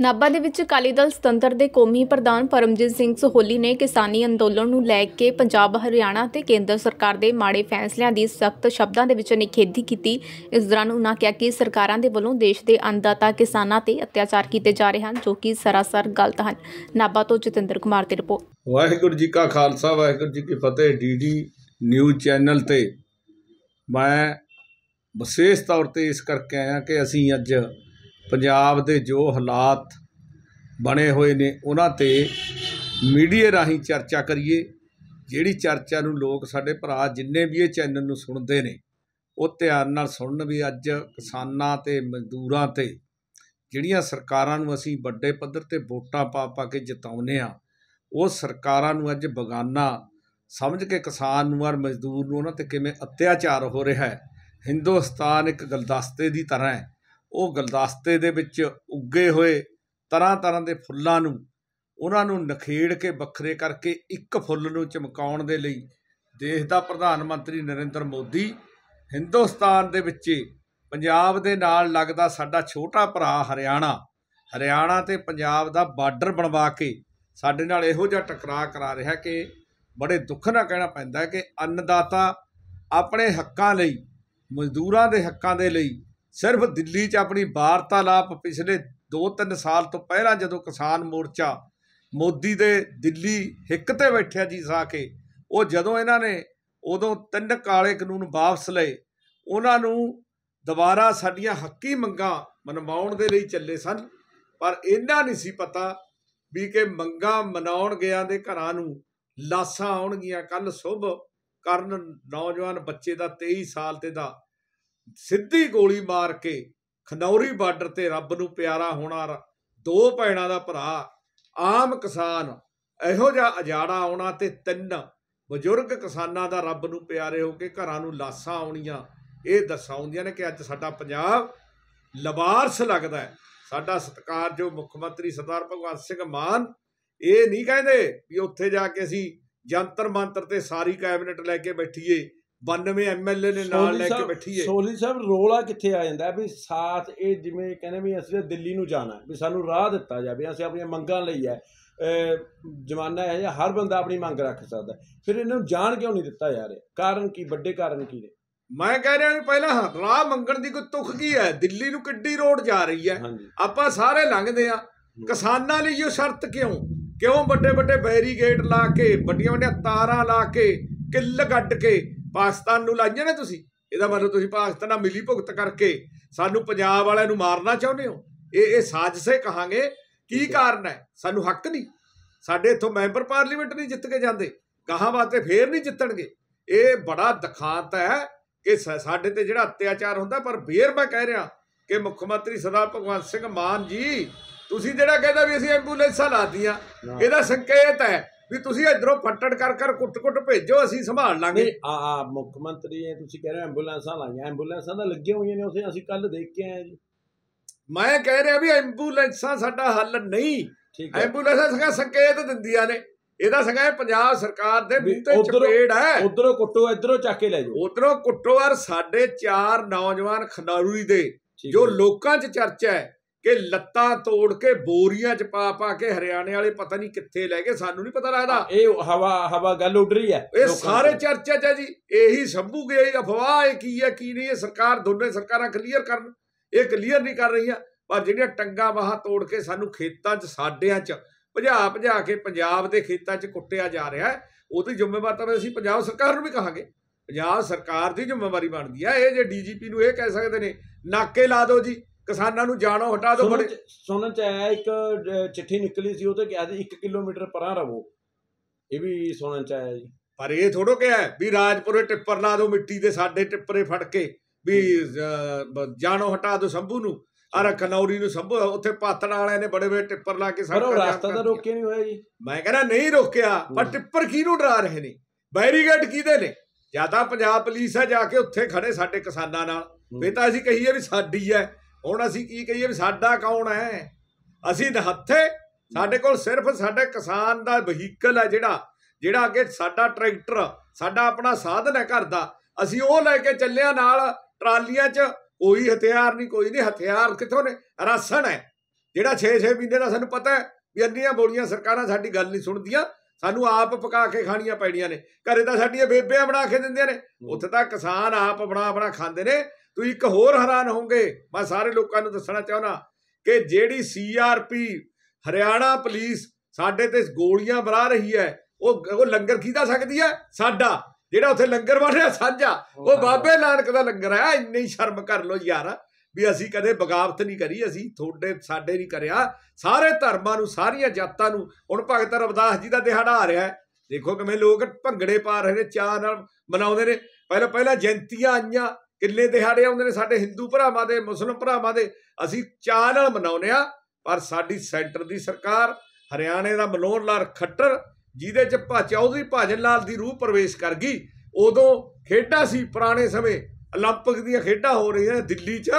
ਨਾਭਾ ਦੇ ਵਿੱਚ ਅਕਾਲੀ ਦਲ ਸੁਤੰਤਰ ਦੇ ਕੌਮੀ ਪ੍ਰਧਾਨ ਪਰਮਜੀਤ ਸਿੰਘ ਸੋਹਲੀ ਨੇ ਕਿਸਾਨੀ ਅੰਦੋਲਨ ਨੂੰ ਲੈ ਕੇ ਪੰਜਾਬ ਹਰਿਆਣਾ ਤੇ ਕੇਂਦਰ ਸਰਕਾਰ ਦੇ ਮਾੜੇ ਫੈਸਲਿਆਂ ਦੀ ਸਖਤ ਸ਼ਬਦਾਂ ਦੇ ਵਿੱਚ ਨਿਖੇਧੀ ਕੀਤੀ ਇਸ ਦੌਰਾਨ ਉਹਨਾਂ ਕਿਹਾ ਕਿ ਸਰਕਾਰਾਂ ਦੇ ਵੱਲੋਂ ਦੇਸ਼ ਦੇ ਅੰਨਦਾਤਾ ਕਿਸਾਨਾਂ ਤੇ ਅਤਿਆਚਾਰ ਕੀਤੇ ਜਾ ਰਹੇ ਹਨ ਜੋ ਕਿ ਸਰਾਸਰ ਗਲਤ ਹਨ ਨਾਭਾ ਤੋਂ ਜਤਿੰਦਰ ਕੁਮਾਰ ਦੀ ਰਿਪੋਰਟ ਵਾਹਿਗੁਰੂ ਜੀ ਕਾ ਖਾਲਸਾ ਵਾਹਿਗੁਰੂ ਜੀ ਕੀ ਫਤਿਹ ਡੀਡੀ ਨਿਊਜ਼ ਚੈਨਲ ਤੇ ਮੈਂ ਵਿਸ਼ੇਸ਼ ਤੌਰ ਤੇ ਇਸ ਕਰਕੇ ਆਇਆ ਕਿ ਅਸੀਂ ਅੱਜ ਪੰਜਾਬ ਦੇ ਜੋ ਹਾਲਾਤ ਬਣੇ ਹੋਏ ਨੇ ਉਹਨਾਂ ਤੇ ਮੀਡੀਆ ਰਾਹੀਂ ਚਰਚਾ ਕਰੀਏ ਜਿਹੜੀ ਚਰਚਾ ਨੂੰ ਲੋਕ ਸਾਡੇ ਭਰਾ ਜਿੰਨੇ ਵੀ ਇਹ ਚੈਨਲ ਨੂੰ ਸੁਣਦੇ ਨੇ ਉਹ ਧਿਆਨ ਨਾਲ ਸੁਣਨ ਵੀ ਅੱਜ ਕਿਸਾਨਾਂ ਤੇ ਮਜ਼ਦੂਰਾਂ ਤੇ ਜਿਹੜੀਆਂ ਸਰਕਾਰਾਂ ਨੂੰ ਅਸੀਂ ਵੱਡੇ ਪੱਧਰ ਤੇ ਵੋਟਾਂ ਪਾ ਪਾ ਕੇ ਜਿਤਾਉਨੇ ਆ ਉਹ ਸਰਕਾਰਾਂ ਨੂੰ ਅੱਜ ਬਗਾਨਾ ਸਮਝ ਕੇ ਕਿਸਾਨ ਨੂੰ ਔਰ ਮਜ਼ਦੂਰ ਨੂੰ ਉਹਨਾਂ ਤੇ ਕਿਵੇਂ ਅਤਿਆਚਾਰ ਹੋ ਰਿਹਾ ਹੈ ਹਿੰਦੁਸਤਾਨ ਇੱਕ ਗਲਦਸਤੇ ਦੀ ਤਰ੍ਹਾਂ ਹੈ ਉਹ ਗਲਦਸਤੇ ਦੇ ਵਿੱਚ ਉੱਗੇ ਹੋਏ ਤਰ੍ਹਾਂ ਤਰ੍ਹਾਂ ਦੇ ਫੁੱਲਾਂ ਨੂੰ ਉਹਨਾਂ ਨੂੰ ਨਖੇੜ ਕੇ ਵੱਖਰੇ ਕਰਕੇ ਇੱਕ ਫੁੱਲ ਨੂੰ ਚਮਕਾਉਣ ਦੇ ਲਈ ਦੇਸ਼ ਦਾ ਪ੍ਰਧਾਨ ਮੰਤਰੀ ਨਰਿੰਦਰ ਮੋਦੀ ਹਿੰਦੁਸਤਾਨ ਦੇ ਵਿੱਚ ਪੰਜਾਬ ਦੇ ਨਾਲ ਲੱਗਦਾ ਸਾਡਾ ਛੋਟਾ ਭਰਾ ਹਰਿਆਣਾ ਹਰਿਆਣਾ ਤੇ ਪੰਜਾਬ ਦਾ ਬਾਰਡਰ ਬਣਵਾ ਕੇ ਸਾਡੇ ਨਾਲ ਇਹੋ ਜਿਹਾ ਟਕਰਾਅ ਕਰਾ ਰਿਹਾ ਕਿ ਬੜੇ ਦੁੱਖ ਨਾਲ ਕਹਿਣਾ ਪੈਂਦਾ ਕਿ ਅੰਨਦਾਤਾ ਆਪਣੇ ਹੱਕਾਂ ਲਈ ਮਜ਼ਦੂਰਾਂ ਦੇ ਹੱਕਾਂ ਦੇ ਲਈ ਸਿਰਫ ਦਿੱਲੀ 'ਚ ਆਪਣੀ ਵਾਰਤਾਲਾਪ ਪਿਛਲੇ 2-3 ਸਾਲ ਤੋਂ ਪਹਿਲਾਂ ਜਦੋਂ ਕਿਸਾਨ ਮੋਰਚਾ ਮੋਦੀ ਦੇ ਦਿੱਲੀ ਹਿੱਕ ਤੇ ਬੈਠਿਆ ਜੀ ਸਾ ਕੇ ਉਹ ਜਦੋਂ ਇਹਨਾਂ ਨੇ ਉਦੋਂ ਤਿੰਨ ਕਾਲੇ ਕਾਨੂੰਨ ਵਾਪਸ ਲਏ ਉਹਨਾਂ ਨੂੰ ਦੁਬਾਰਾ ਸਾਡੀਆਂ ਹੱਕੀ ਮੰਗਾਂ ਮਨਵਾਉਣ ਦੇ ਲਈ ਚੱਲੇ ਸਨ ਪਰ ਇਹਨਾਂ ਨਹੀਂ ਸੀ ਪਤਾ ਵੀ ਕਿ ਮੰਗਾਂ ਮਨਾਉਣ ਗਿਆ ਦੇ ਘਰਾਂ ਨੂੰ ਲਾਸਾਂ ਆਉਣਗੀਆਂ ਕੱਲ ਸੁਭ ਕਰਨ ਨੌਜਵਾਨ ਬੱਚੇ ਦਾ 23 ਸਾਲ ਤੇ ਦਾ ਸਿੱਧੀ ਗੋਲੀ ਮਾਰ ਕੇ ਖਨੌਰੀ ਬਾਰਡਰ ਤੇ ਰੱਬ ਨੂੰ ਪਿਆਰਾ ਹੋਣਾ ਦੋ ਪੈਣਾ ਦਾ ਭਰਾ ਆਮ ਕਿਸਾਨ ਇਹੋ ਜਿਹਾ ਅਜਾੜਾ ਆਉਣਾ ਤੇ ਤਿੰਨ ਬਜ਼ੁਰਗ ਕਿਸਾਨਾਂ ਦਾ ਰੱਬ ਨੂੰ ਪਿਆਰੇ ਹੋ ਕੇ ਘਰਾਂ ਨੂੰ ਲਾਸਾਂ ਆਉਣੀਆਂ ਇਹ ਦਰਸਾਉਂਦੀਆਂ ਨੇ ਕਿ ਅੱਜ ਸਾਡਾ ਪੰਜਾਬ ਲਵਾਰਸ ਲੱਗਦਾ ਹੈ ਸਾਡਾ ਜੋ ਮੁੱਖ ਮੰਤਰੀ ਸਰਦਾਰ ਭਗਵੰਤ ਸਿੰਘ ਮਾਨ ਇਹ ਨਹੀਂ ਕਹਿੰਦੇ ਵੀ ਉੱਥੇ ਜਾ ਕੇ ਅਸੀਂ ਜੰਤਰ ਮੰਤਰ ਤੇ ਸਾਰੀ ਕੈਬਨਿਟ ਲੈ ਕੇ ਬੈਠੀਏ 92 ਐਮਐਲਏ ਨੇ ਨਾਲ ਲੈ ਕੇ ਬੈਠੀ ਹੈ ਸੋਲੀ ਸਾਹਿਬ ਰੋਲਾ ਕਿੱਥੇ ਆ ਜਾਂਦਾ ਵੀ ਸਾਥ ਇਹ ਜਿਵੇਂ ਕਹਿੰਦੇ ਵੀ ਅਸੀਂ ਦਿੱਲੀ ਨੂੰ ਜਾਣਾ ਵੀ ਸਾਨੂੰ ਰਾਹ ਦਿੱਤਾ ਜਾਵੇ ਅਸੀਂ ਆਪਣੀਆਂ ਮੰਗਾਂ ਲਈ ਹੈ ਜਮਾਨਾ ਹੈ ਜਾਂ ਹਰ ਬੰਦਾ ਆਪਣੀ ਮੰਗ ਰੱਖ ਸਕਦਾ ਫਿਰ ਇਹਨਾਂ ਨੂੰ ਜਾਣ ਕਿਉਂ ਨਹੀਂ ਦਿੱਤਾ ਯਾਰ ਕਾਰਨ ਕੀ ਵੱਡੇ ਕਾਰਨ ਕੀ ਨੇ ਮੈਂ ਕਹਿ ਰਿਹਾ ਵੀ ਪਹਿਲਾਂ ਰਾਹ ਮੰਗਣ ਦੀ ਕੋਈ ਤੁਖ ਕੀ ਹੈ ਦਿੱਲੀ ਨੂੰ ਕਿੱਡੀ ਰੋਡ ਜਾ ਰਹੀ ਹੈ ਆਪਾਂ ਸਾਰੇ ਲੰਘਦੇ ਆ ਕਿਸਾਨਾਂ ਲਈ ਇਹ ਸ਼ਰਤ ਕਿਉਂ ਕਿਉਂ ਵੱਡੇ ਵੱਡੇ ਬੈਰੀਗੇਡ ਲਾ ਕੇ ਵੱਡੀਆਂ ਵੱਡੀਆਂ ਤਾਰਾਂ ਲਾ ਕੇ ਕਿੱਲ ਗੱਡ ਕੇ ਪਾਕਿਸਤਾਨ ਨੂੰ ਲਾਈਆਂ ਨੇ ਤੁਸੀਂ ਇਹਦਾ ਮਤਲਬ ਤੁਸੀਂ ਪਾਕਿਸਤਾਨ ਨਾਲ ਮਿਲੀ ਭੁਗਤ ਕਰਕੇ ਸਾਨੂੰ ਪੰਜਾਬ ਵਾਲਿਆਂ ਨੂੰ ਮਾਰਨਾ ਚਾਹੁੰਦੇ ਹੋ ਇਹ ਇਹ ਸਾਜ਼ਿਸ਼ੇ ਕਹਾਂਗੇ ਕੀ ਕਾਰਨ ਹੈ ਸਾਨੂੰ ਹੱਕ ਨਹੀਂ ਸਾਡੇ ਇਥੋਂ ਮੈਂਬਰ ਪਾਰਲੀਮੈਂਟ ਨਹੀਂ ਜਿੱਤ ਕੇ ਜਾਂਦੇ ਕਹਾਂ ਵਾਸਤੇ ਫੇਰ ਨਹੀਂ ਜਿੱਤਣਗੇ ਇਹ ਬੜਾ ਦਿਖਾਂਤ ਹੈ ਕਿ ਸਾਡੇ ਤੇ ਜਿਹੜਾ ਅਤਿਆਚਾਰ ਹੁੰਦਾ ਪਰ ਫੇਰ ਮੈਂ ਕਹਿ ਰਿਹਾ ਕਿ ਮੁੱਖ ਮੰਤਰੀ ਸਰਦਾਰ ਭਗਵੰਤ ਸਿੰਘ ਮਾਨ ਜੀ ਤੁਸੀਂ ਜਿਹੜਾ ਕਹਿੰਦਾ ਵੀ ਅਸੀਂ ਐਂਬੂਲੈਂਸਾਂ ਲਾਤੀਆਂ ਇਹਦਾ ਸੰਕੇਤ ਹੈ ਵੀ ਤੁਸੀਂ ਇਧਰੋਂ ਫੱਟੜ ਕਰ ਕਰ ਕੁੱਟ-ਕੁੱਟ ਭੇਜੋ ਅਸੀਂ ਸੰਭਾਲ ਲਾਂਗੇ ਆ ਆ ਮੁੱਖ ਮੰਤਰੀ ਇਹ ਤੁਸੀਂ ਕਹਿ ਰਹੇ ਐਂਬੂਲੈਂਸਾਂ ਲਾਈਆਂ ਐਂਬੂਲੈਂਸਾਂ ਤਾਂ ਲੱਗੀਆਂ ਹੋਈਆਂ ਨੇ ਉਸੇ ਅਸੀਂ ਕੱਲ ਦੇਖ ਕੇ ਆਏ ਜੀ ਮੈਂ ਕਹਿ ਰਿਹਾ ਵੀ ਐਂਬੂਲੈਂਸਾਂ ਸਾਡਾ ਹੱਲ ਨਹੀਂ ਐਂਬੂਲੈਂਸਾਂ ਸਗਾ ਸੰਕੇਤ ਦਿੰਦੀਆਂ ਨੇ ਇਹਦਾ ਸੰਗਾ ਪੰਜਾਬ ਸਰਕਾਰ ਦੇ ਮੂੰਹ ਤੇ ਚਪੇੜ ਹੈ ਉਧਰੋਂ ਕੁੱਟੋ ਇਧਰੋਂ ਚੱਕ ਕੇ ਲੈ ਜਾਓ ਉਧਰੋਂ ਕੁੱਟੋ ਔਰ ਸਾਡੇ ਚਾਰ ਨੌਜਵਾਨ ਖੰਡਾਰੂਈ ਦੇ ਜੋ ਲੋਕਾਂ 'ਚ ਚਰਚਾ ਹੈ ਕਿ ਲੱਤਾਂ ਤੋੜ ਕੇ ਬੋਰੀਆਂ ਚ ਪਾ ਪਾ ਕੇ ਹਰਿਆਣੇ ਵਾਲੇ ਪਤਾ ਨਹੀਂ ਕਿੱਥੇ ਲੈ ਗਏ ਸਾਨੂੰ ਨਹੀਂ ਪਤਾ ਲੱਗਦਾ ਇਹ ਹਵਾ ਹਵਾ ਗੱਲ ਉੱਡ ਰਹੀ ਹੈ ਇਹ ਸਾਰੇ ਚਰਚਾ ਚ ਹੈ ਜੀ ਇਹੀ ਸੰਭੂ ਗਈ ਅਫਵਾਹ ਹੈ ਕੀ ਹੈ ਕੀ ਨਹੀਂ ਇਹ ਸਰਕਾਰ ਦੋਨੇ ਸਰਕਾਰਾਂ ਕਲੀਅਰ ਕਰਨ ਇਹ ਕਲੀਅਰ ਨਹੀਂ ਕਰ ਰਹੀਆਂ ਪਰ ਜਿਹੜੀਆਂ ਟੰਗਾ ਬਾਹਾਂ ਤੋੜ ਕੇ ਸਾਨੂੰ ਖੇਤਾਂ 'ਚ ਸਾਡਿਆਂ 'ਚ ਭਜਾ ਭਜਾ ਕੇ ਪੰਜਾਬ ਦੇ ਖੇਤਾਂ 'ਚ ਕੁੱਟਿਆ ਜਾ ਰਿਹਾ ਹੈ ਉਹਦੀ ਜ਼ਿੰਮੇਵਾਰ ਤਾਂ ਅਸੀਂ ਪੰਜਾਬ ਸਰਕਾਰ ਨੂੰ ਵੀ ਕਹਾਂਗੇ ਪੰਜਾਬ ਸਰਕਾਰ ਦੀ ਜ਼ਿੰਮੇਵਾਰੀ ਬਣਦੀ ਹੈ ਇਹ ਜੇ ਡੀਜੀਪੀ ਨੂੰ ਇਹ ਕਹਿ ਸਕਦੇ ਨੇ ਨਾਕੇ ਲਾ ਦਿਓ ਜੀ ਕਿਸਾਨਾਂ ਨੂੰ ਜਾਣੋ ਹਟਾ ਦਿਓ ਬੜੇ ਸੁਣਨ ਚ ਆਇਆ ਇੱਕ ਚਿੱਠੀ ਨਿਕਲੀ ਸੀ ਉਹ ਤੇ ਕਿਹਾ ਸੀ 1 ਕਿਲੋਮੀਟਰ ਪਰਾਂ ਰਵੋ ਇਹ ਵੀ ਸੁਣਨ ਚ ਆਇਆ ਜੀ ਪਰ ਇਹ ਥੋੜੋ ਕਿਹਾ ਵੀ ਰਾਜਪੁਰੇ ਟਿੱਪਰ ਲਾ ਦਿਓ ਮਿੱਟੀ ਦੇ ਸਾਡੇ ਟਿੱਪਰੇ ਫੜ ਕੇ ਵੀ ਜਾਣੋ ਹਟਾ ਦਿਓ ਸੰਭੂ ਨੂੰ ਆਰ ਕਨੌਰੀ ਨੂੰ ਸੰਭੂ ਉੱਥੇ ਪਾਤਣ ਵਾਲਿਆਂ ਨੇ ਬੜੇ ਬੜੇ ਟਿੱਪਰ ਲਾ ਕੇ ਪਰ ਰਸਤਾ ਤਾਂ ਰੋਕਿਆ ਨਹੀਂ ਹੋਇਆ ਜੀ ਮੈਂ ਕਹਿੰਦਾ ਨਹੀਂ ਰੋਕਿਆ ਪਰ ਟਿੱਪਰ ਕੀ ਕਿਹਨੂੰ ਡਰਾ ਰਹੇ ਨੇ ਬੈਰੀਗੇਟ ਕਿਹਦੇ ਨੇ ਜਿਆਦਾ ਪੰਜਾਬ ਪੁਲਿਸ ਆ ਜਾ ਕੇ ਉੱਥੇ ਖੜੇ ਸਾਡੇ ਕਿਸਾਨਾਂ ਨਾਲ ਹੂੰ। ਇਹ ਤਾਂ ਅਸੀਂ ਕਹੀਏ ਵੀ ਸਾਡੀ ਹੈ ਹੁਣ ਅਸੀਂ ਕੀ ਕਹੀਏ ਵੀ ਸਾਡਾ ਕੌਣ ਹੈ ਅਸੀਂ ਹੱਥੇ ਸਾਡੇ ਕੋਲ ਸਿਰਫ ਸਾਡੇ ਕਿਸਾਨ ਦਾ ਵਹੀਕਲ ਹੈ ਜਿਹੜਾ ਜਿਹੜਾ ਅੱਗੇ ਸਾਡਾ ਟਰੈਕਟਰ ਸਾਡਾ ਆਪਣਾ ਸਾਧਨ ਹੈ ਘਰ ਦਾ ਅਸੀਂ ਉਹ ਲੈ ਕੇ ਚੱਲਿਆ ਨਾਲ ਟਰਾਲੀਆਂ 'ਚ ਕੋਈ ਹਥਿਆਰ ਨਹੀਂ ਕੋਈ ਨਹੀਂ ਹਥਿਆਰ ਕਿੱਥੋਂ ਨੇ ਰਾਸਣ ਹੈ ਜਿਹੜਾ 6-6 ਮਹੀਨੇ ਦਾ ਸਾਨੂੰ ਪਤਾ ਹੈ ਵੀ ਅੰਨੀਆਂ ਬੋਲੀਆਂ ਸਰਕਾਰਾਂ ਸਾਡੀ ਗੱਲ ਨਹੀਂ ਸੁਣਦੀਆਂ ਸਾਨੂੰ ਆਪ ਪਕਾ ਕੇ ਖਾਣੀਆਂ ਪੈਣੀਆਂ ਨੇ ਘਰੇ ਤਾਂ ਸਾਡੀਆਂ ਬੇਬੇ ਬਣਾ ਕੇ ਦਿੰਦੀਆਂ ਨੇ ਉੱਥੇ ਤਾਂ ਕਿਸਾਨ ਆਪ ਬਣਾ ਬਣਾ ਖਾਂਦੇ ਨੇ ਤੁਸੀਂ ਇੱਕ ਹੋਰ ਹੈਰਾਨ ਹੋਵੋਗੇ ਮੈਂ ਸਾਰੇ ਲੋਕਾਂ ਨੂੰ ਦੱਸਣਾ ਚਾਹੁੰਦਾ ਕਿ ਜਿਹੜੀ ਸੀਆਰਪੀ ਹਰਿਆਣਾ ਪੁਲਿਸ ਸਾਡੇ ਤੇ ਗੋਲੀਆਂ ਬਰਾ ਰਹੀ ਹੈ ਉਹ ਉਹ ਲੰਗਰ ਕੀਦਾ ਸਕਦੀ ਹੈ ਸਾਡਾ ਜਿਹੜਾ ਉੱਥੇ ਲੰਗਰ ਵੜਿਆ ਸਾਂਝਾ ਉਹ ਬਾਬੇ ਨਾਨਕ ਦਾ ਲੰਗਰ ਹੈ ਇੰਨੀ ਸ਼ਰਮ ਕਰ ਲੋ ਯਾਰਾ ਵੀ ਅਸੀਂ ਕਦੇ ਬਗਾਵਤ ਨਹੀਂ ਕਰੀ ਅਸੀਂ ਤੁਹਾਡੇ ਸਾਡੇ ਨਹੀਂ ਕਰਿਆ ਸਾਰੇ ਧਰਮਾਂ ਨੂੰ ਸਾਰੀਆਂ ਜਾਤਾਂ ਨੂੰ ਹੁਣ ਭਗਤ ਰਵਦਾਸ ਜੀ ਦਾ ਦਿਹਾੜਾ ਆ ਰਿਹਾ ਦੇਖੋ ਕਿਵੇਂ ਲੋਕ ਭੰਗੜੇ ਪਾ ਰਹੇ ਨੇ ਚਾਹ ਨਾਲ ਮਨਾਉਂਦੇ ਨੇ ਪਹਿਲਾਂ ਪਹਿਲਾਂ ਜੈਂਤੀਆਂ ਆਈਆਂ ਕਿੰਨੇ ਦਿਹਾੜੇ ਆਉਂਦੇ ਨੇ ਸਾਡੇ ਹਿੰਦੂ ਭਰਾਵਾਂ ਦੇ ਮੁਸਲਮ ਭਰਾਵਾਂ ਦੇ ਅਸੀਂ ਚਾਹ ਨਾਲ ਮਨਾਉਨੇ ਆ ਪਰ ਸਾਡੀ ਸੈਂਟਰ ਦੀ ਸਰਕਾਰ ਹਰਿਆਣੇ ਦਾ ਮਨੋਹਰ ਲਾਲ ਖੱਟਰ ਜਿਹਦੇ ਚ ਚੌਧਰੀ ਭਾਜਨ ਲਾਲ ਦੀ ਰੂਹ ਪ੍ਰਵੇਸ਼ ਕਰ ਗਈ ਉਦੋਂ ਖੇਡਾਂ ਸੀ ਪੁਰਾਣੇ ਸਮੇਂ 올림픽 ਦੀਆਂ ਖੇਡਾਂ ਹੋ ਰਹੀਆਂ ਦਿੱਲੀ 'ਚ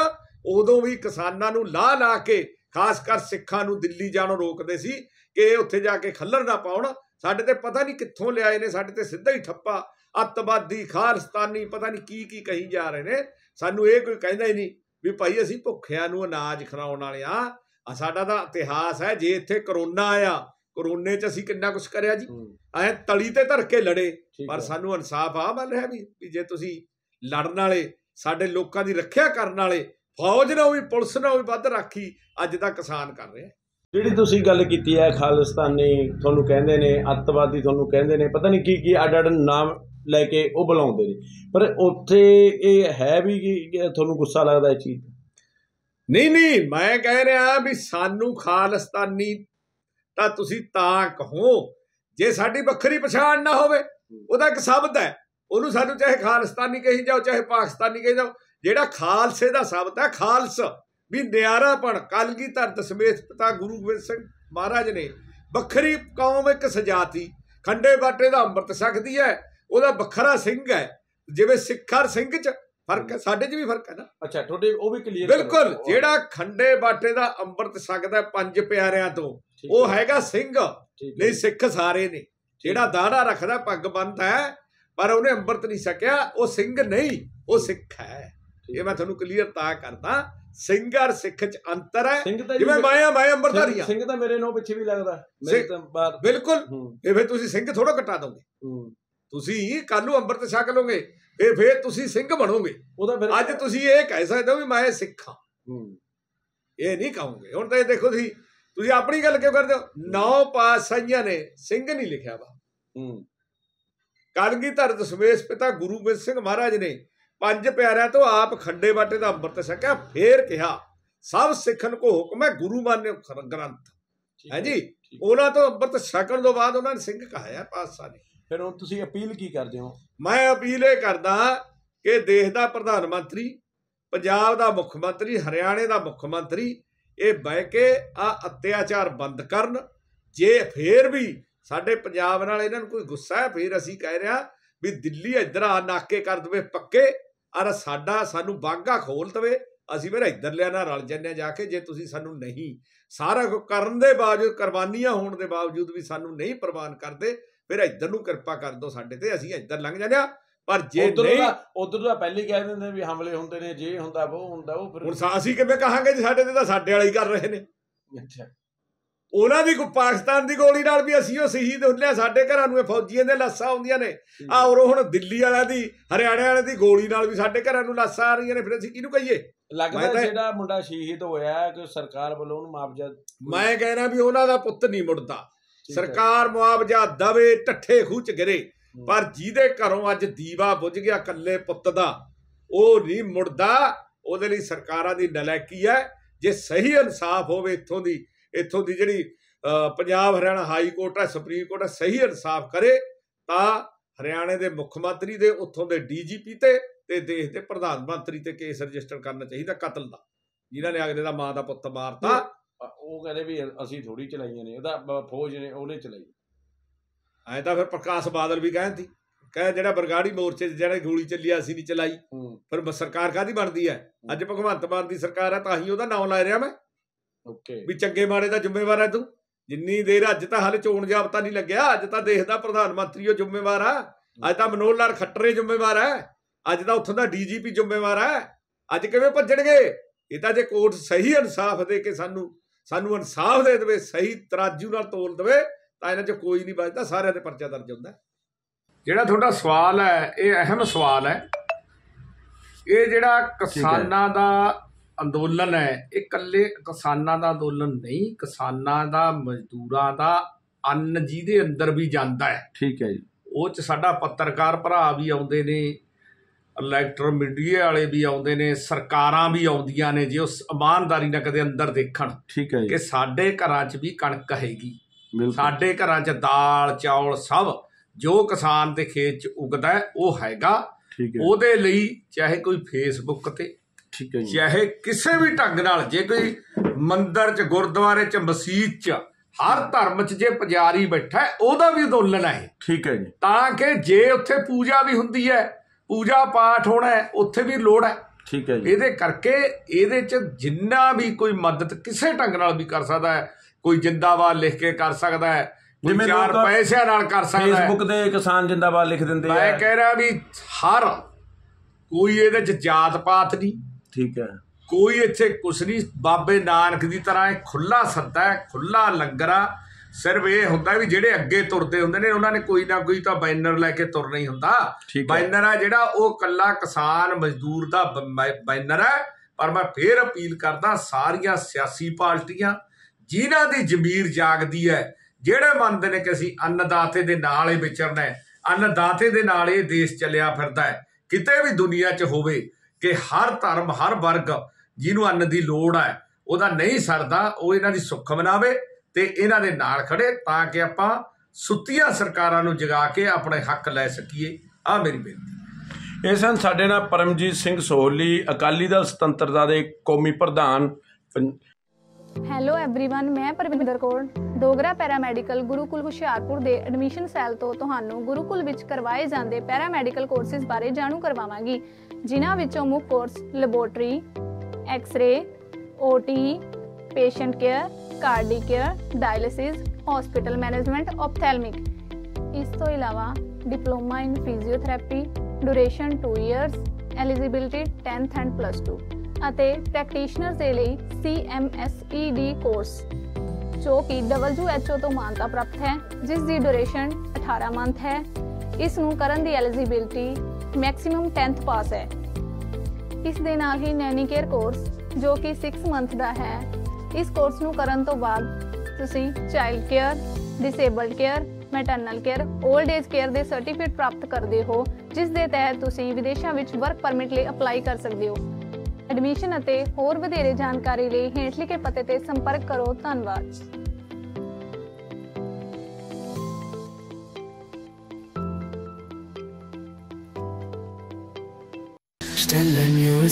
ਉਦੋਂ ਵੀ ਕਿਸਾਨਾਂ ਨੂੰ ਲਾ ਲਾ ਕੇ ਖਾਸ ਕਰ ਸਿੱਖਾਂ ਨੂੰ ਦਿੱਲੀ ਜਾਣੋਂ ਰੋਕਦੇ ਸੀ ਕਿ ਉੱਥੇ ਜਾ ਕੇ ਖੱਲਰ ਨਾ ਪਾਉਣ ਸਾਡੇ ਤੇ ਪਤਾ ਨਹੀਂ ਕਿੱਥੋਂ ਲਿਆਏ ਨੇ ਸਾਡੇ ਤੇ ਸਿੱਧਾ ਹੀ ਠੱਪਾ ਅੱਤਵਾਦੀ ਖਾਲਸਤਾਨੀ ਪਤਾ ਨਹੀਂ ਕੀ ਕੀ ਕਹੀ ਜਾ ਰਹੇ ਨੇ ਸਾਨੂੰ ਇਹ ਕੋਈ ਕਹਿੰਦਾ ਹੀ ਨਹੀਂ ਵੀ ਭਾਈ ਅਸੀਂ ਭੁੱਖਿਆਂ ਨੂੰ ਅਨਾਜ ਖਰਾਉਣ ਵਾਲੇ ਆ ਸਾਡਾ ਤਾਂ ਇਤਿਹਾਸ ਹੈ ਜੇ ਇੱਥੇ ਕਰੋਨਾ ਆਇਆ ਕਰੋਨੇ 'ਚ ਅਸੀਂ ਕਿੰਨਾ ਕੁਝ ਕਰਿਆ ਜੀ ਐ ਤਲੀ ਤੇ ਧਰ ਕੇ ਲੜੇ ਪਰ ਸਾਨੂੰ ਇਨਸਾਫ ਆ ਮਿਲ ਰਿਹਾ ਵੀ ਜੇ ਤੁਸੀਂ ਲੜਨ ਵਾਲੇ ਸਾਡੇ ਲੋਕਾਂ ਦੀ ਰੱਖਿਆ ਕਰਨ ਵਾਲੇ ਫੌਜ ਨਾਲ ਵੀ ਪੁਲਿਸ ਨਾਲ ਵੀ ਵੱਧ ਰੱਖੀ ਅੱਜ ਦਾ ਕਿਸਾਨ ਕਰ ਰਿਹਾ ਜਿਹੜੀ ਤੁਸੀਂ ਗੱਲ ਕੀਤੀ ਹੈ ਖਾਲਿਸਤਾਨੀ ਤੁਹਾਨੂੰ ਕਹਿੰਦੇ ਨੇ ਅੱਤਵਾਦੀ ਤੁਹਾਨੂੰ ਕਹਿੰਦੇ ਨੇ ਪਤਾ ਨਹੀਂ ਕੀ ਕੀ ਅੱਡ ਅੱਡ ਨਾਮ ਲੈ ਕੇ ਉਹ ਬੁਲਾਉਂਦੇ ਨੇ ਪਰ ਉੱਥੇ ਇਹ ਹੈ ਵੀ ਕਿ ਤੁਹਾਨੂੰ ਗੁੱਸਾ ਲੱਗਦਾ ਇਹ ਚੀਜ਼ ਨਹੀਂ ਨਹੀਂ ਮੈਂ ਕਹਿ ਰਿਹਾ ਵੀ ਸਾਨੂੰ ਖਾਲਸਤਾਨੀ ਤਾਂ ਤੁਸੀਂ ਤਾਂ ਕਹੋ ਜੇ ਸਾਡੀ ਵੱਖਰੀ ਪਛਾਣ ਨਾ ਹੋਵੇ ਉਹਦਾ ਇੱਕ ਸ਼ਬਦ ਹੈ ਉਹਨੂੰ ਸਾਨੂੰ ਚਾਹੇ ਖਾਲਸਤਾਨੀ ਕਹੀ ਜਾਓ ਚਾਹੇ ਪਾਕਿਸਤਾਨੀ ਕਹੀ ਜਾਓ ਜਿਹੜਾ ਖਾਲਸੇ ਦਾ ਸ਼ਬਦ ਹੈ ਖਾਲਸ ਵੀ ਨਿਆਰਾਪਣ ਕਲਗੀ ਧਰ ਦਸਮੇਸ਼ ਪਤਾ ਗੁਰੂ ਗੋਬਿੰਦ ਸਿੰਘ ਮਹਾਰਾਜ ਨੇ ਵੱਖਰੀ ਕੌਮ ਇੱਕ ਸਜਾਤੀ ਖੰਡੇ ਬਾਟੇ ਦਾ ਅੰਮ੍ਰਿਤ ਸਕਦੀ ਹੈ ਉਹਦਾ ਵੱਖਰਾ ਸਿੰਘ ਹੈ ਜਿਵੇਂ ਸਿੱਖਰ ਸਿੰਘ ਚ ਫਰਕ ਹੈ ਸਾਡੇ 'ਚ ਵੀ ਫਰਕ ਹੈ ਨਾ ਅੱਛਾ ਤੁਹਾਡੇ ਉਹ ਵੀ ਕਲੀਅਰ ਬਿਲਕੁਲ ਜਿਹੜਾ ਖੰਡੇ ਬਾਟੇ ਦਾ ਅੰਮ੍ਰਿਤ ਸਕਦਾ ਪੰਜ ਪਿਆਰਿਆਂ ਤੋਂ ਉਹ ਹੈਗਾ ਸਿੰਘ ਨਹੀਂ ਸਿੱਖ ਸਾਰੇ ਨੇ ਜਿਹੜਾ ਦਾੜਾ ਰੱਖਦਾ ਪੱਗ ਬੰਨਦਾ ਹੈ ਪਰ ਉਹਨੇ ਅੰਮ੍ਰਿਤ ਨਹੀਂ ਸਕਿਆ ਉਹ ਸਿੰਘ ਨਹੀਂ ਉਹ ਸਿੱਖ ਹੈ ਇਹ ਮੈਂ ਤੁਹਾਨੂੰ ਕਲੀਅਰ ਤਾਂ ਕਰਦਾ ਸਿੰਘ ਸਿੱਖ ਚ ਅੰਤਰ ਹੈ ਜਿਵੇਂ ਮਾਇਆ ਮਾਇਆ ਅੰਮ੍ਰਿਤਧਾਰੀ ਸਿੰਘ ਤਾਂ ਮੇਰੇ ਨੋ ਪਿੱਛੇ ਵੀ ਲੱਗਦਾ ਬਿਲਕੁਲ ਇਹ ਫੇ ਤੁਸੀਂ ਸਿੰਘ ਥੋੜਾ ਘਟਾ ਦੋਗੇ ਤੁਸੀਂ ਕੱਲ ਨੂੰ ਅੰਮ੍ਰਿਤ ਛਕ ਲੋਗੇ ਇਹ ਫੇਰ ਤੁਸੀਂ ਸਿੰਘ ਬਣੋਗੇ ਉਹਦਾ ਅੱਜ ਤੁਸੀਂ ਇਹ ਕਹਿ ਸਕਦੇ ਹੋ ਵੀ ਮੈਂ ਸਿੱਖਾਂ ਇਹ ਨਹੀਂ ਕਹੋਗੇ ਹੁਣ ਤਾਂ ਇਹ ਦੇਖੋ ਤੁਸੀਂ ਤੁਸੀਂ ਆਪਣੀ ਗੱਲ ਕਿਉਂ ਕਰਦੇ ਹੋ ਨੌ ਪਾਸਾਈਆਂ ਨੇ ਸਿੰਘ ਨਹੀਂ ਲਿਖਿਆ ਵਾ ਕਲਗੀ ਧਰਤ ਸੁਮੇਸ਼ ਪਿਤਾ ਗੁਰੂ ਗੋਬਿੰਦ ਸਿੰਘ ਮਹਾਰਾਜ ਨੇ ਪੰਜ ਪਿਆਰਿਆਂ ਤੋਂ ਆਪ ਖੰਡੇ ਬਾਟੇ ਦਾ ਅੰਮ੍ਰਿਤ ਛਕਿਆ ਫੇਰ ਕਿਹਾ ਸਭ ਸਿੱਖਣ ਕੋ ਹੁਕਮ ਹੈ ਗੁਰੂ ਮਾਨੇ ਗ੍ਰੰਥ ਹੈ ਜੀ ਉਹਨਾਂ ਤੋਂ ਅੰਮ੍ਰਿਤ ਛਕਣ ਤੋਂ ਬਾਅਦ ਉਹਨਾਂ ਨੇ ਸਿੰਘ ਕਹਾਇਆ ਪਾਸਾ ਨੇ ਫਿਰ ਹੁਣ ਤੁਸੀਂ ਅਪੀਲ ਕੀ ਕਰਦੇ ਹੋ ਮੈਂ ਅਪੀਲ ਇਹ ਕਰਦਾ ਕਿ ਦੇਸ਼ ਦਾ ਪ੍ਰਧਾਨ ਮੰਤਰੀ ਪੰਜਾਬ ਦਾ ਮੁੱਖ ਮੰਤਰੀ ਹਰਿਆਣੇ ਦਾ ਮੁੱਖ ਮੰਤਰੀ ਇਹ ਬਹਿ ਕੇ ਆ ਅਤਿਆਚਾਰ ਬੰਦ ਕਰਨ ਜੇ ਫੇਰ ਵੀ ਸਾਡੇ ਪੰਜਾਬ ਨਾਲ ਇਹਨਾਂ ਨੂੰ ਕੋਈ ਗੁੱਸਾ ਹੈ ਫੇਰ ਅਸੀਂ ਕਹਿ ਰਿਹਾ ਵੀ ਦਿੱਲੀ ਇੱਧਰ ਆ ਨਾਕੇ ਕਰ ਦਵੇ ਪੱਕੇ ਅਰ ਸਾਡਾ ਸਾਨੂੰ ਬਾਗਾ ਖੋਲ ਦਵੇ ਅਸੀਂ ਫਿਰ ਇੱਧਰ ਲਿਆ ਨਾ ਰਲ ਜੰਨੇ ਜਾ ਕੇ ਜੇ ਤੁਸੀਂ ਸਾਨੂੰ ਨਹੀਂ ਸਾਰਾ ਕੁਝ ਕਰਨ ਦੇ ਬਾਵਜੂਦ ਕੁਰਬਾਨੀਆਂ ਹੋਣ ਦੇ ਬਾਵਜੂਦ ਵੀ ਸਾਨੂੰ ਨਹੀਂ ਪ੍ਰਵਾਨ ਕਰਦੇ ਫਿਰ ਇੱਧਰ ਨੂੰ ਕਿਰਪਾ ਕਰ ਦੋ ਸਾਡੇ ਤੇ ਅਸੀਂ ਇੱਧਰ ਲੰਘ ਜਾਂਦੇ ਆ ਪਰ ਜੇ ਨਹੀਂ ਉਧਰ ਦਾ ਪਹਿਲੀ ਕਹਿ ਦਿੰਦੇ ਵੀ ਹਮਲੇ ਹੁੰਦੇ ਨੇ ਜੇ ਹੁੰਦਾ ਉਹ ਹੁੰਦਾ ਉਹ ਫਿਰ ਹੁਣ ਅਸੀਂ ਕਿਵੇਂ ਕਹਾਂਗੇ ਜੀ ਸਾਡੇ ਤੇ ਤਾਂ ਸਾਡੇ ਵਾਲੇ ਹੀ ਕਰ ਰਹੇ ਨੇ ਅੱਛਾ ਉਹਨਾਂ ਦੀ ਕੋ ਪਾਕਿਸਤਾਨ ਦੀ ਗੋਲੀ ਨਾਲ ਵੀ ਅਸੀਂ ਉਹ ਸ਼ਹੀਦ ਹੁੰਦੇ ਆ ਸਾਡੇ ਘਰਾਂ ਨੂੰ ਇਹ ਫੌਜੀਆਂ ਦੇ ਲਾਸਾਂ ਆਉਂਦੀਆਂ ਨੇ ਆ ਔਰ ਹੁਣ ਦਿੱਲੀ ਵਾਲਿਆਂ ਦੀ ਹਰਿਆਣਾ ਵਾਲਿਆਂ ਦੀ ਗੋਲੀ ਨਾਲ ਵੀ ਸਾਡੇ ਘਰਾਂ ਨੂੰ ਲਾਸਾਂ ਆ ਰਹੀਆਂ ਨੇ ਫਿਰ ਅਸੀਂ ਕਿਹਨੂੰ ਕਹੀਏ ਲੱਗਦਾ ਜਿਹੜਾ ਮੁੰਡਾ ਸ਼ਹੀਦ ਹੋਇਆ ਕਿ ਸਰਕਾਰ ਵੱਲੋਂ ਉਹਨੂੰ ਜਾ ਮੈਂ ਕਹਿਣਾ ਵੀ ਉਹਨਾਂ ਦਾ ਪੁੱਤ ਨਹੀਂ ਮੁੜਦਾ ਸਰਕਾਰ ਮੁਆਵਜ਼ਾ ਦਵੇ ਟੱਠੇ ਖੂਚ ਗਰੇ ਪਰ ਜਿਹਦੇ ਘਰੋਂ ਅੱਜ ਦੀਵਾ ਬੁਝ ਗਿਆ ਕੱਲੇ ਪੁੱਤ ਦਾ ਉਹ ਨਹੀਂ ਮੁੜਦਾ ਉਹਦੇ ਲਈ ਸਰਕਾਰਾਂ ਦੀ ਨਲਾਇਕੀ ਹੈ ਜੇ ਸਹੀ ਇਨਸਾਫ ਹੋਵੇ ਇੱਥੋਂ ਦੀ ਇੱਥੋਂ ਦੀ ਜਿਹੜੀ ਪੰਜਾਬ ਹਰਿਆਣਾ ਹਾਈ ਕੋਰਟ ਹੈ ਸੁਪਰੀਮ ਕੋਰਟ ਹੈ ਸਹੀ ਇਨਸਾਫ ਕਰੇ ਤਾਂ ਹਰਿਆਣੇ ਦੇ ਮੁੱਖ ਮੰਤਰੀ ਦੇ ਉੱਥੋਂ ਦੇ ਡੀਜੀਪੀ ਤੇ ਤੇ ਦੇਸ਼ ਦੇ ਪ੍ਰਧਾਨ ਮੰਤਰੀ ਤੇ ਕੇਸ ਰਜਿਸਟਰ ਕਰਨਾ ਚਾਹੀਦਾ ਕਤਲ ਦਾ ਜਿਨ੍ਹਾਂ ਨੇ ਅਗਲੇ ਦਾ ਮਾਂ ਦਾ ਪੁੱਤ ਮਾਰਤਾ ਉਹ ਕਹਿੰਦੇ ਵੀ ਅਸੀਂ ਥੋੜੀ ਚਲਾਈਆਂ ਨੇ ਉਹਦਾ ਫੌਜ ਨੇ ਉਹਨੇ ਚਲਾਈ ਐ ਤਾਂ ਫਿਰ ਪ੍ਰਕਾਸ਼ ਬਾਦਲ ਵੀ ਕਹਿੰਦੀ ਕਹੇ ਜਿਹੜਾ ਬਰਗਾੜੀ ਮੋਰਚੇ ਤੇ ਜਿਹੜਾ ਗੋਲੀ ਚੱਲੀ ਆ ਅਸੀਂ ਨਹੀਂ ਚਲਾਈ ਫਿਰ ਸਰਕਾਰ ਕਾਦੀ ਬਣਦੀ ਐ ਅੱਜ ਭਗਵੰਤ ਮਾਨ ਦੀ ਸਰਕਾਰ ਐ ਤਾਂ ਹੀ ਉਹਦਾ ਨਾਮ ਲੈ ਰਿਹਾ ਮੈਂ ਓਕੇ ਵੀ ਚੰਗੇ ਮਾੜੇ ਦਾ ਜ਼ਿੰਮੇਵਾਰ ਐ ਤੂੰ ਜਿੰਨੀ ਦੇਰ ਅੱਜ ਤਾਂ ਹਲ ਚੋਣ ਜਾਬਤਾ ਨਹੀਂ ਲੱਗਿਆ ਅੱਜ ਤਾਂ ਦੇਖਦਾ ਪ੍ਰਧਾਨ ਮੰਤਰੀ ਉਹ ਜ਼ਿੰਮੇਵਾਰ ਆ ਅੱਜ ਤਾਂ ਮਨੋਹਰ ਲਾਲ ਖੱਟਰੇ ਜ਼ਿੰਮੇਵਾਰ ਐ ਅੱਜ ਤਾਂ ਉੱਥੋਂ ਦਾ ਡੀਜੀਪੀ ਜ਼ਿੰਮੇਵਾਰ ਐ ਅੱਜ ਕਿਵੇਂ ਭੱਜਣਗੇ ਇਹ ਤਾਂ ਜੇ ਕੋਰਟ ਸਹੀ ਇਨਸਾਫ ਦੇ ਕੇ ਸਾਨੂੰ ਸਾਨੂੰ ਇਨਸਾਫ ਦੇ ਦੇਵੇ ਸਹੀ ਤਰਾਜੂ ਨਾਲ ਤੋਲ ਦੇਵੇ ਤਾਂ ਇਹਨਾਂ 'ਚ ਕੋਈ ਨਹੀਂ ਬਚਦਾ ਸਾਰਿਆਂ ਦੇ ਪਰਚਾ ਦਰਜ ਹੁੰਦਾ ਜਿਹੜਾ ਤੁਹਾਡਾ ਸਵਾਲ ਹੈ ਇਹ ਅਹਿਮ ਸਵਾਲ ਹੈ ਇਹ ਜਿਹੜਾ ਕਿਸਾਨਾਂ ਦਾ ਅੰਦੋਲਨ ਹੈ ਇਹ ਇਕੱਲੇ ਕਿਸਾਨਾਂ ਦਾ ਅੰਦੋਲਨ ਨਹੀਂ ਕਿਸਾਨਾਂ ਦਾ ਮਜ਼ਦੂਰਾਂ ਦਾ ਅੰਨ ਜਿਹਦੇ ਅੰਦਰ ਵੀ ਜਾਂਦਾ ਹੈ ਠੀਕ ਹੈ ਜੀ ਉਹ ਚ ਸਾਡਾ ਪੱਤਰਕਾਰ ਭਰਾ ਵੀ ਆਉਂਦੇ ਨੇ ਇਲੈਕਟਰ ਮੀਡੀਆ ਵਾਲੇ ਵੀ ਆਉਂਦੇ ਨੇ ਸਰਕਾਰਾਂ ਵੀ ਆਉਂਦੀਆਂ ਨੇ ਜੇ ਉਸ ਇਮਾਨਦਾਰੀ ਨਾਲ ਕਦੇ ਅੰਦਰ ਦੇਖਣ ਠੀਕ ਹੈ ਕਿ ਸਾਡੇ ਘਰਾਂ 'ਚ ਵੀ ਕਣਕ ਹੈਗੀ ਸਾਡੇ ਘਰਾਂ 'ਚ ਦਾਲ ਚੌਲ ਸਭ ਜੋ ਕਿਸਾਨ ਦੇ ਖੇਤ 'ਚ ਉਗਦਾ ਉਹ ਹੈਗਾ ਉਹਦੇ ਲਈ ਚਾਹੇ ਕੋਈ ਫੇਸਬੁੱਕ ਤੇ ਠੀਕ ਹੈ ਜੀ ਚਾਹੇ ਕਿਸੇ ਵੀ ਢੰਗ ਨਾਲ ਜੇ ਕੋਈ ਮੰਦਿਰ 'ਚ ਗੁਰਦੁਆਰੇ 'ਚ ਮਸਜਿਦ 'ਚ ਹਰ ਧਰਮ 'ਚ ਜੇ ਪੁਜਾਰੀ ਬੈਠਾ ਉਹਦਾ ਵੀ ਅੰਦੋਲਨ ਹੈ ਠੀਕ ਹੈ ਜੀ ਤਾਂ ਕਿ ਜੇ ਉੱਥੇ ਪੂਜਾ ਵੀ ਹੁੰਦੀ ਹੈ ਪੂਜਾ ਪਾਠ ਹੋਣਾ ਉੱਥੇ ਵੀ ਲੋੜ ਹੈ ਠੀਕ ਹੈ ਜੀ ਇਹਦੇ ਕਰਕੇ ਇਹਦੇ ਚ ਜਿੰਨਾ ਵੀ ਕੋਈ ਮਦਦ ਕਿਸੇ ਢੰਗ ਨਾਲ ਵੀ ਕਰ ਸਕਦਾ ਹੈ ਕੋਈ ਜਿੰਦਾਬਾਦ ਲਿਖ ਕੇ ਕਰ ਸਕਦਾ ਹੈ ਜਿਵੇਂ ਚਾਰ ਪੈਸਿਆਂ ਨਾਲ ਕਰ ਸਕਦਾ ਹੈ ਫੇਸਬੁੱਕ ਤੇ ਕਿਸਾਨ ਜਿੰਦਾਬਾਦ ਲਿਖ ਦਿੰਦੇ ਆ ਮੈਂ ਕਹਿ ਰਿਹਾ ਵੀ ਹਰ ਕੋਈ ਇਹਦੇ ਚ ਜਾਤ ਪਾਤ ਨਹੀਂ ਠੀਕ ਹੈ ਕੋਈ ਇੱਥੇ ਕੁਛ ਨਹੀਂ ਬਾਬੇ ਨਾਨਕ ਦੀ ਤਰ੍ਹਾਂ ਇਹ ਖੁੱਲਾ ਸੱਦਾ ਹੈ ਖੁੱਲਾ ਲੰਗਰਾ ਸਿਰਫ ਇਹ ਹੁੰਦਾ ਵੀ ਜਿਹੜੇ ਅੱਗੇ ਤੁਰਦੇ ਹੁੰਦੇ ਨੇ ਉਹਨਾਂ ਨੇ ਕੋਈ ਨਾ ਕੋਈ ਤਾਂ ਬੈਨਰ ਲੈ ਕੇ ਤੁਰਨਾ ਹੀ ਹੁੰਦਾ ਬੈਨਰ ਆ ਜਿਹੜਾ ਉਹ ਕੱਲਾ ਕਿਸਾਨ ਮਜ਼ਦੂਰ ਦਾ ਬੈਨਰ ਹੈ ਪਰ ਮੈਂ ਫੇਰ ਅਪੀਲ ਕਰਦਾ ਸਾਰੀਆਂ ਸਿਆਸੀ ਪਾਰਟੀਆਂ ਜਿਨ੍ਹਾਂ ਦੀ ਜ਼ਮੀਰ ਜਾਗਦੀ ਹੈ ਜਿਹੜੇ ਮੰਨਦੇ ਨੇ ਕਿ ਅਸੀਂ ਅੰਨਦਾਤੇ ਦੇ ਨਾਲ ਹੀ ਵਿਚਰਨਾ ਹੈ ਅੰਨਦਾਤੇ ਦੇ ਨਾਲ ਇਹ ਦੇਸ਼ ਚੱਲਿਆ ਫਿਰਦਾ ਹੈ ਕਿਤੇ ਵੀ ਦੁਨੀਆ 'ਚ ਹੋਵੇ ਕਿ ਹਰ ਧਰਮ ਹਰ ਵਰਗ ਜਿਹਨੂੰ ਅੰਨ ਦੀ ਲੋੜ ਹੈ ਉਹਦਾ ਨਹੀਂ ਸਰਦਾ ਉਹ ਇਹਨਾਂ ਦੀ ਸੁੱਖ ਮਨਾਵੇ ਤੇ ਇਹਨਾਂ ਦੇ ਨਾਲ ਖੜੇ ਤਾਂ ਕਿ ਆਪਾਂ ਸੁੱਤੀਆਂ ਸਰਕਾਰਾਂ ਨੂੰ ਜਗਾ ਕੇ ਆਪਣੇ ਹੱਕ ਲੈ ਸਕੀਏ ਆ ਮੇਰੀ ਬੇਨਤੀ ਇਹ ਸਨ ਸਾਡੇ ਨਾਲ ਪਰਮਜੀਤ ਸਿੰਘ ਸੋਹਲੀ ਅਕਾਲੀ ਦਲ ਸੁਤੰਤਰਤਾ ਦੇ ਕੌਮੀ ਪ੍ਰਧਾਨ ਹੈਲੋ एवरीवन ਮੈਂ ਪਰਵਿੰਦਰ ਕੌਰ ਡੋਗਰਾ ਪੈਰਾਮੈਡੀਕਲ ਗੁਰੂਕੁਲ ਹੁਸ਼ਿਆਰਪੁਰ ਦੇ ਐਡਮਿਸ਼ਨ ਸੈਲ ਤੋਂ ਤੁਹਾਨੂੰ ਗੁਰੂਕੁਲ ਵਿੱਚ ਕਰਵਾਏ ਜਾਂਦੇ ਪੈਰਾਮੈਡੀਕਲ ਕੋਰਸਿਸ ਬਾਰੇ ਜਾਣੂ ਕਰਵਾਵਾਂਗੀ ਜਿਨ੍ਹਾਂ ਵਿੱਚੋਂ ਮੁੱਖ course laboratory X-ray OT patient care cardiac care dialysis hospital management ophthalmic ਇਸ ਤੋਂ ਇਲਾਵਾ diploma in physiotherapy duration 2 years eligibility 10th and plus 2 ਅਤੇ ਪ੍ਰੈਕਟੀਸ਼ਨਰਸ ਦੇ ਲਈ CMSED e ਕੋਰਸ ਜੋ ਕਿ WHO ਤੋਂ ਮਾਨਤਾ ਪ੍ਰਾਪਤ ਹੈ ਜਿਸ ਦੀ ਡਿਊਰੇਸ਼ਨ 18 ਮੰਥ ਹੈ ਇਸ ਨੂੰ ਕਰਨ ਦੀ ਐਲੀਜੀਬਿਲਟੀ ਮੈਕਸਿਮਮ 10th ਪਾਸ ਹੈ ਇਸ ਦੇ ਨਾਲ ਹੀ ਨੈਨੀ ਕੇਅਰ ਕੋਰਸ ਜੋ ਕਿ 6 ਮੰਥ ਦਾ ਹੈ ਇਸ ਕੋਰਸ ਨੂੰ ਕਰਨ ਤੋਂ ਬਾਅਦ ਤੁਸੀਂ child care disabled care maternal care old age care ਦੇ ਸਰਟੀਫਿਕੇਟ ਪ੍ਰਾਪਤ ਕਰਦੇ ਹੋ ਜਿਸ ਦੇ ਤਹਿਤ ਤੁਸੀਂ ਵਿਦੇਸ਼ਾਂ ਵਿੱਚ ਵਰਕ ਪਰਮਿਟ ਲਈ ਅਪਲਾਈ ਕਰ ਸਕਦੇ ਹੋ ਐਡਮਿਸ਼ਨ ਅਤੇ ਹੋਰ ਵਧੇਰੇ ਜਾਣਕਾਰੀ ਲਈ ਹੇਠ ਲਿਖੇ ਪਤੇ ਤੇ ਸੰਪਰਕ ਕਰੋ ਧੰਨਵਾਦ Stellen you